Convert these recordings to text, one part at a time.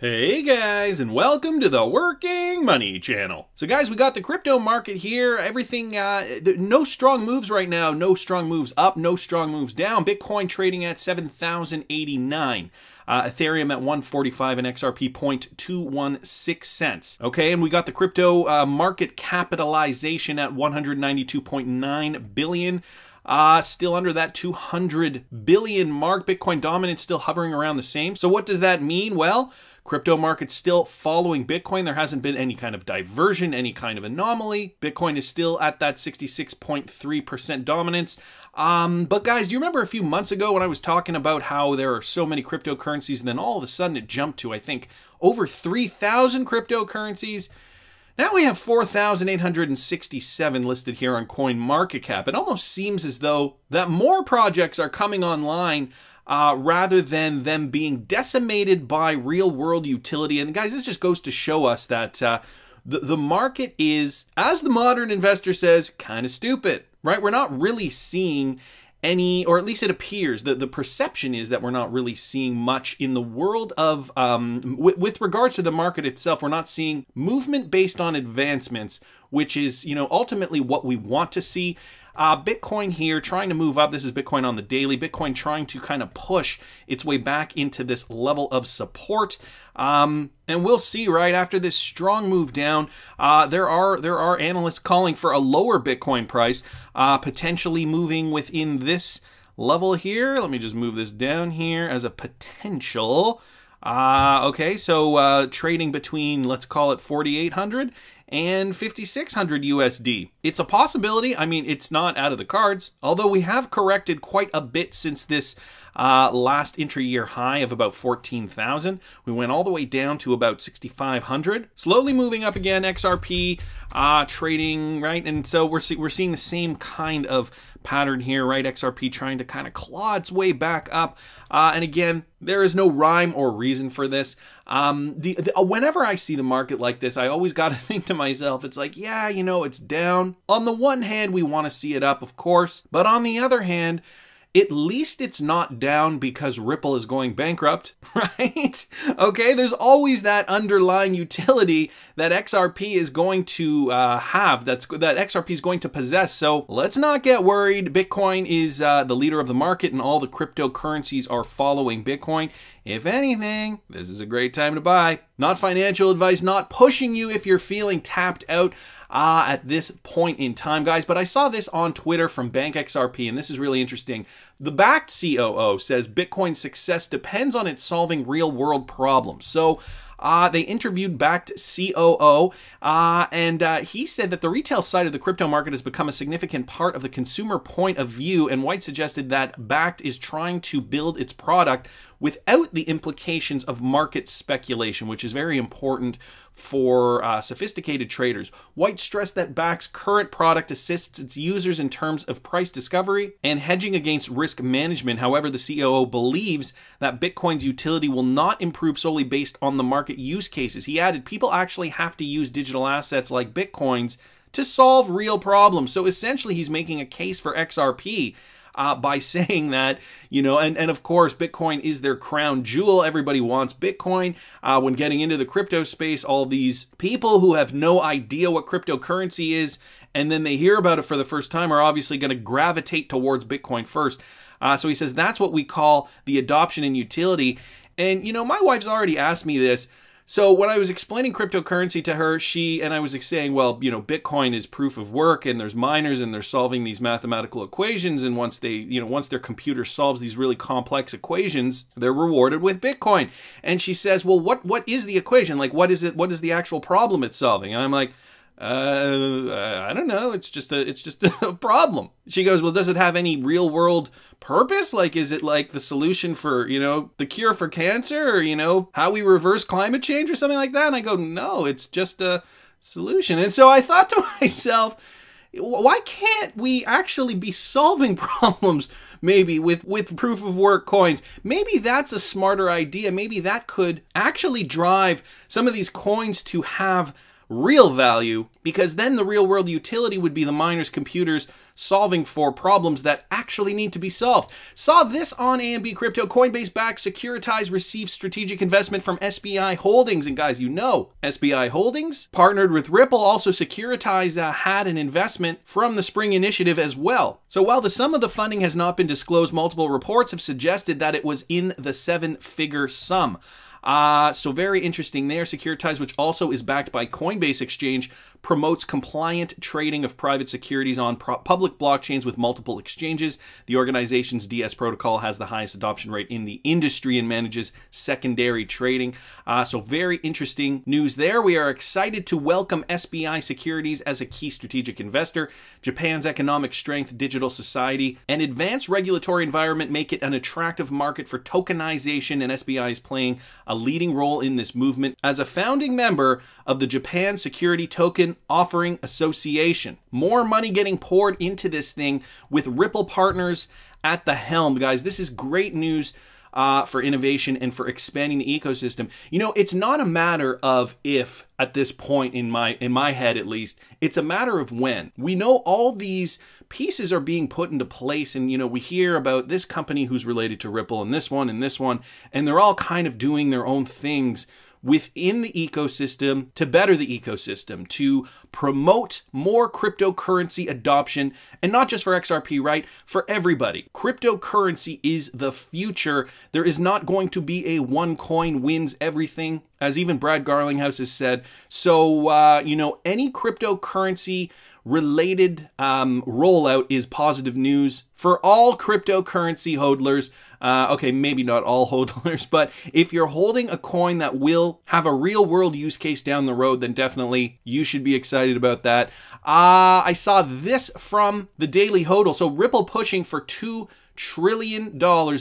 Hey guys, and welcome to the Working Money Channel. So guys, we got the crypto market here. Everything, uh, no strong moves right now. No strong moves up, no strong moves down. Bitcoin trading at 7,089. Uh, Ethereum at 145 and XRP 0.216 cents. Okay, and we got the crypto uh, market capitalization at 192.9 billion. Uh, still under that 200 billion mark. Bitcoin dominance still hovering around the same. So what does that mean? Well, Crypto market's still following Bitcoin. There hasn't been any kind of diversion, any kind of anomaly. Bitcoin is still at that 66.3% dominance. Um, but guys, do you remember a few months ago when I was talking about how there are so many cryptocurrencies and then all of a sudden it jumped to, I think, over 3,000 cryptocurrencies? Now we have 4,867 listed here on CoinMarketCap. It almost seems as though that more projects are coming online uh, rather than them being decimated by real world utility. And guys, this just goes to show us that uh, the, the market is, as the modern investor says, kind of stupid, right? We're not really seeing any, or at least it appears, the, the perception is that we're not really seeing much in the world of, um, with regards to the market itself, we're not seeing movement based on advancements, which is, you know, ultimately what we want to see. Uh, Bitcoin here trying to move up. This is Bitcoin on the daily. Bitcoin trying to kind of push its way back into this level of support. Um, and we'll see, right after this strong move down, uh, there are there are analysts calling for a lower Bitcoin price, uh, potentially moving within this level here. Let me just move this down here as a potential. Uh, okay, so uh, trading between let's call it 4,800 and 5600 USD. It's a possibility. I mean, it's not out of the cards, although we have corrected quite a bit since this uh, last intra year high of about 14,000. We went all the way down to about 6,500. Slowly moving up again, XRP uh, trading, right? And so we're, see we're seeing the same kind of pattern here, right? XRP trying to kind of claw its way back up. Uh, and again, there is no rhyme or reason for this. Um, the, the, uh, whenever I see the market like this, I always got to think to myself, it's like, yeah, you know, it's down. On the one hand, we want to see it up, of course. But on the other hand, at least it's not down because Ripple is going bankrupt, right? okay, there's always that underlying utility that XRP is going to uh, have, that's, that XRP is going to possess. So let's not get worried. Bitcoin is uh, the leader of the market and all the cryptocurrencies are following Bitcoin. If anything, this is a great time to buy. Not financial advice, not pushing you if you're feeling tapped out uh, at this point in time, guys. But I saw this on Twitter from BankXRP, and this is really interesting. The backed COO says Bitcoin's success depends on it solving real world problems. So, uh, they interviewed backed COO, uh, and uh, he said that the retail side of the crypto market has become a significant part of the consumer point of view. And White suggested that backed is trying to build its product without the implications of market speculation, which is very important for uh, sophisticated traders. White stressed that Back's current product assists its users in terms of price discovery and hedging against risk management. However, the COO believes that Bitcoin's utility will not improve solely based on the market use cases. He added, people actually have to use digital assets like Bitcoin's to solve real problems. So essentially, he's making a case for XRP uh, by saying that, you know, and, and of course, Bitcoin is their crown jewel. Everybody wants Bitcoin. Uh, when getting into the crypto space, all these people who have no idea what cryptocurrency is and then they hear about it for the first time are obviously going to gravitate towards Bitcoin first. Uh, so he says that's what we call the adoption and utility. And, you know, my wife's already asked me this. So when I was explaining cryptocurrency to her, she and I was saying, well, you know, Bitcoin is proof of work and there's miners and they're solving these mathematical equations and once they, you know, once their computer solves these really complex equations, they're rewarded with Bitcoin. And she says, "Well, what what is the equation? Like what is it what is the actual problem it's solving?" And I'm like, uh, I don't know. It's just a, it's just a problem. She goes, well, does it have any real world purpose? Like, is it like the solution for, you know, the cure for cancer or, you know, how we reverse climate change or something like that? And I go, no, it's just a solution. And so I thought to myself, why can't we actually be solving problems maybe with with proof of work coins maybe that's a smarter idea maybe that could actually drive some of these coins to have real value because then the real world utility would be the miners' computers solving for problems that actually need to be solved. Saw this on AMB Crypto. Coinbase back securitize received strategic investment from SBI Holdings. And guys, you know, SBI Holdings partnered with Ripple, also securitize uh, had an investment from the Spring Initiative as well. So while the sum of the funding has not been disclosed, multiple reports have suggested that it was in the seven figure sum. Uh, so very interesting there. Securitize, which also is backed by Coinbase Exchange, promotes compliant trading of private securities on public blockchains with multiple exchanges. The organization's DS protocol has the highest adoption rate in the industry and manages secondary trading. Uh, so, very interesting news there. We are excited to welcome SBI Securities as a key strategic investor. Japan's economic strength, digital society, and advanced regulatory environment make it an attractive market for tokenization, and SBI is playing a leading role in this movement. As a founding member of the Japan Security Token Token Offering Association. More money getting poured into this thing with Ripple partners at the helm, guys. This is great news. Uh, for innovation and for expanding the ecosystem. You know, it's not a matter of if at this point in my in my head at least, it's a matter of when. We know all these pieces are being put into place and you know, we hear about this company who's related to Ripple and this one and this one and they're all kind of doing their own things within the ecosystem to better the ecosystem, to promote more cryptocurrency adoption, and not just for XRP, right? For everybody. Cryptocurrency is the future. There is not going to be a one coin wins everything, as even Brad Garlinghouse has said. So, uh, you know, any cryptocurrency related um, rollout is positive news for all cryptocurrency hodlers. Uh, okay, maybe not all hodlers, but if you're holding a coin that will have a real world use case down the road, then definitely you should be excited about that. Uh, I saw this from the Daily Hodl. So Ripple pushing for $2 trillion of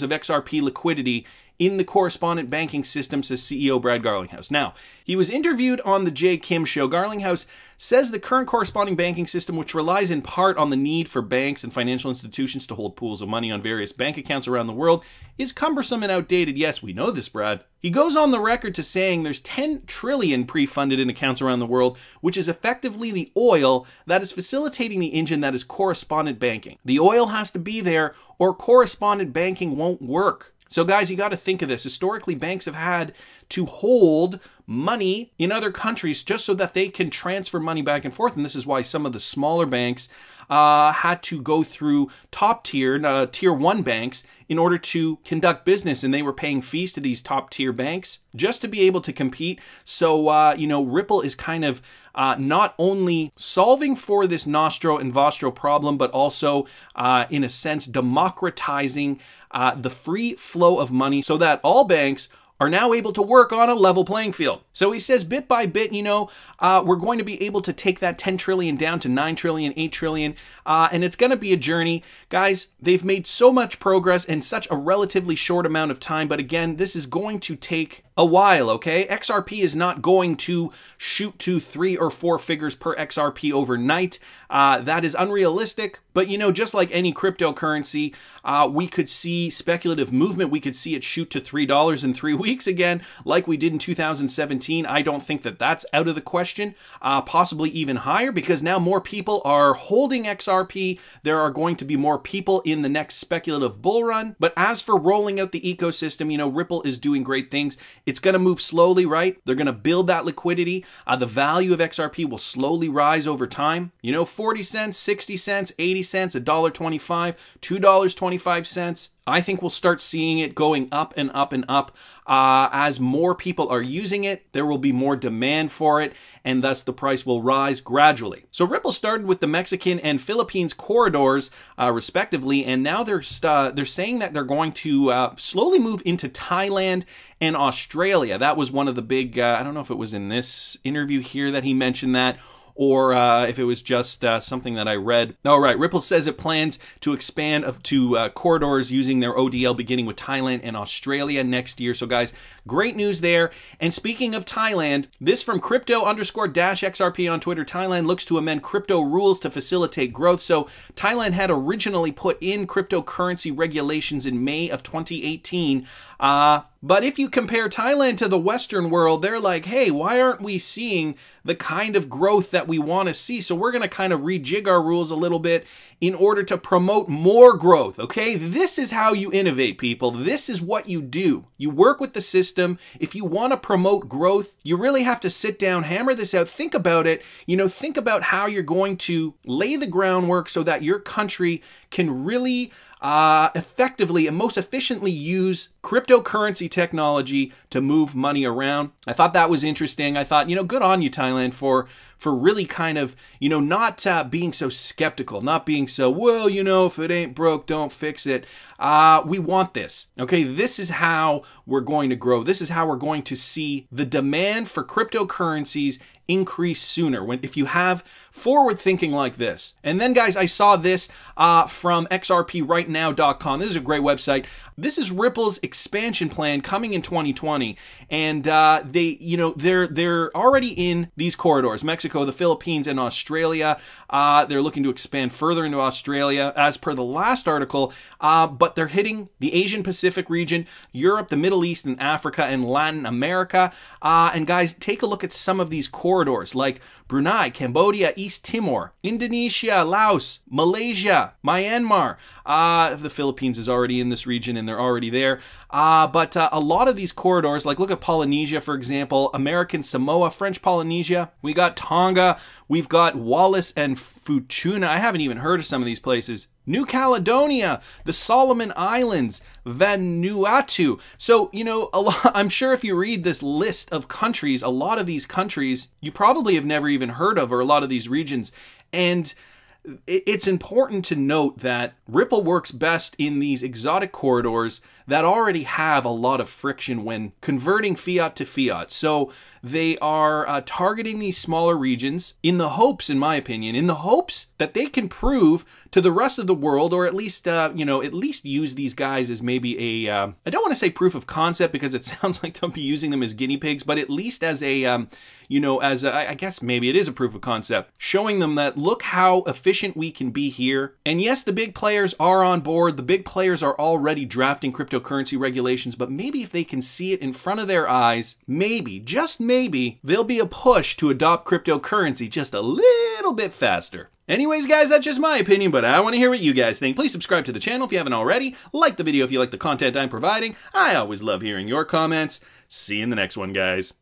XRP liquidity in the correspondent banking system, says CEO Brad Garlinghouse. Now, he was interviewed on the Jay Kim show. Garlinghouse says the current corresponding banking system, which relies in part on the need for banks and financial institutions to hold pools of money on various bank accounts around the world, is cumbersome and outdated. Yes, we know this, Brad. He goes on the record to saying there's 10 trillion pre-funded in accounts around the world, which is effectively the oil that is facilitating the engine that is correspondent banking. The oil has to be there or correspondent banking won't work. So, guys, you got to think of this. Historically, banks have had to hold money in other countries just so that they can transfer money back and forth. And this is why some of the smaller banks uh, had to go through top tier, uh, tier one banks in order to conduct business, and they were paying fees to these top tier banks just to be able to compete. So, uh, you know, Ripple is kind of uh, not only solving for this Nostro and Vostro problem, but also, uh, in a sense, democratizing uh, the free flow of money so that all banks are now able to work on a level playing field. So he says, bit by bit, you know, uh, we're going to be able to take that 10 trillion down to 9 trillion, 8 trillion, uh, and it's going to be a journey. Guys, they've made so much progress in such a relatively short amount of time, but again, this is going to take a while, okay? XRP is not going to shoot to three or four figures per XRP overnight. Uh, that is unrealistic, but you know, just like any cryptocurrency, uh, we could see speculative movement. We could see it shoot to $3 in three weeks again, like we did in 2017. I don't think that that's out of the question, uh, possibly even higher, because now more people are holding XRP. There are going to be more people in the next speculative bull run. But as for rolling out the ecosystem, you know, Ripple is doing great things. It's going to move slowly, right? They're going to build that liquidity. Uh, the value of XRP will slowly rise over time. You know, 40 cents, 60 cents, 80 cents, $1.25, $2.25, I think we'll start seeing it going up and up and up. Uh, as more people are using it, there will be more demand for it, and thus the price will rise gradually. So Ripple started with the Mexican and Philippines corridors, uh, respectively, and now they're uh, they're saying that they're going to uh, slowly move into Thailand and Australia. That was one of the big. Uh, I don't know if it was in this interview here that he mentioned that or uh, if it was just uh, something that I read. All oh, right, Ripple says it plans to expand to uh, corridors using their ODL beginning with Thailand and Australia next year. So, guys, great news there. And speaking of Thailand, this from crypto underscore dash XRP on Twitter Thailand looks to amend crypto rules to facilitate growth. So, Thailand had originally put in cryptocurrency regulations in May of 2018. Uh, but if you compare Thailand to the Western world, they're like, hey, why aren't we seeing the kind of growth that we want to see? So we're going to kind of rejig our rules a little bit in order to promote more growth, okay? This is how you innovate, people. This is what you do. You work with the system. If you want to promote growth, you really have to sit down, hammer this out, think about it. You know, think about how you're going to lay the groundwork so that your country can really uh, effectively and most efficiently use cryptocurrency technology to move money around. I thought that was interesting. I thought, you know, good on you, Thailand, for for really kind of, you know, not uh, being so skeptical, not being so, well, you know, if it ain't broke, don't fix it. Uh, we want this. Okay, this is how we're going to grow. This is how we're going to see the demand for cryptocurrencies increase sooner. When if you have forward thinking like this. And then, guys, I saw this uh, from xrprightnow.com. This is a great website. This is Ripple's expansion plan coming in 2020, and uh, they, you know, they're they're already in these corridors: Mexico, the Philippines, and Australia. Uh, they're looking to expand further into Australia, as per the last article. Uh, but they're hitting the Asian Pacific region, Europe, the Middle East, and Africa, and Latin America. Uh, and guys, take a look at some of these corridors, like Brunei, Cambodia, East East Timor, Indonesia, Laos, Malaysia, Myanmar. Uh, the Philippines is already in this region and they're already there. Uh, but uh, a lot of these corridors, like look at Polynesia, for example, American Samoa, French Polynesia, we got Tonga, we've got Wallace and Futuna. I haven't even heard of some of these places. New Caledonia, the Solomon Islands, Vanuatu. So, you know, a lot, I'm sure if you read this list of countries, a lot of these countries you probably have never even heard of, or a lot of these regions. And it's important to note that Ripple works best in these exotic corridors that already have a lot of friction when converting fiat to fiat. So they are uh, targeting these smaller regions in the hopes, in my opinion, in the hopes that they can prove to the rest of the world, or at least, uh, you know, at least use these guys as maybe a. Uh, I don't want to say proof of concept because it sounds like they'll be using them as guinea pigs, but at least as a, um, you know, as a, I guess maybe it is a proof of concept, showing them that look how efficient we can be here. And yes, the big players are on board. The big players are already drafting cryptocurrency regulations, but maybe if they can see it in front of their eyes, maybe, just maybe, there'll be a push to adopt cryptocurrency just a little bit faster. Anyways, guys, that's just my opinion, but I want to hear what you guys think. Please subscribe to the channel if you haven't already. Like the video if you like the content I'm providing. I always love hearing your comments. See you in the next one, guys.